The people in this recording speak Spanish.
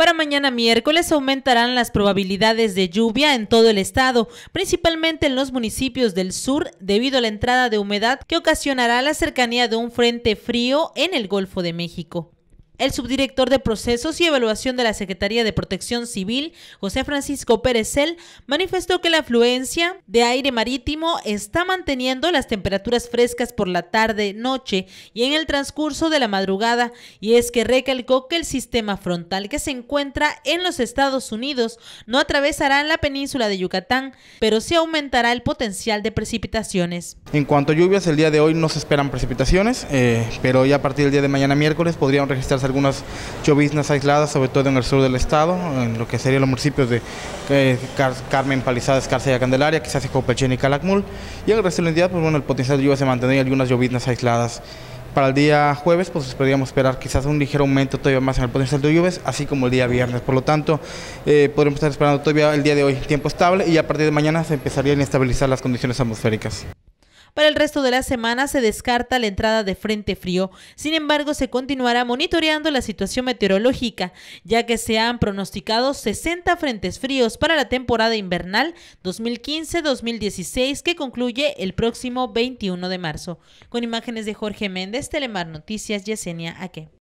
Para mañana miércoles aumentarán las probabilidades de lluvia en todo el estado, principalmente en los municipios del sur debido a la entrada de humedad que ocasionará la cercanía de un frente frío en el Golfo de México. El subdirector de Procesos y Evaluación de la Secretaría de Protección Civil, José Francisco Pérez manifestó que la afluencia de aire marítimo está manteniendo las temperaturas frescas por la tarde, noche y en el transcurso de la madrugada, y es que recalcó que el sistema frontal que se encuentra en los Estados Unidos no atravesará la península de Yucatán, pero sí aumentará el potencial de precipitaciones. En cuanto a lluvias, el día de hoy no se esperan precipitaciones, eh, pero ya a partir del día de mañana miércoles podrían registrarse algunas lloviznas aisladas, sobre todo en el sur del estado, en lo que serían los municipios de eh, Carmen, Palizadas, Carcella, y Candelaria, quizás Copelchen y Calacmul, Y en el resto del día, pues bueno, el potencial de lluvia se mantendría y algunas lloviznas aisladas. Para el día jueves, pues podríamos esperar quizás un ligero aumento todavía más en el potencial de lluvias, así como el día viernes. Por lo tanto, eh, podríamos estar esperando todavía el día de hoy tiempo estable y a partir de mañana se empezarían a estabilizar las condiciones atmosféricas. Para el resto de la semana se descarta la entrada de frente frío. Sin embargo, se continuará monitoreando la situación meteorológica, ya que se han pronosticado 60 frentes fríos para la temporada invernal 2015-2016 que concluye el próximo 21 de marzo. Con imágenes de Jorge Méndez, Telemar Noticias, Yesenia Aque.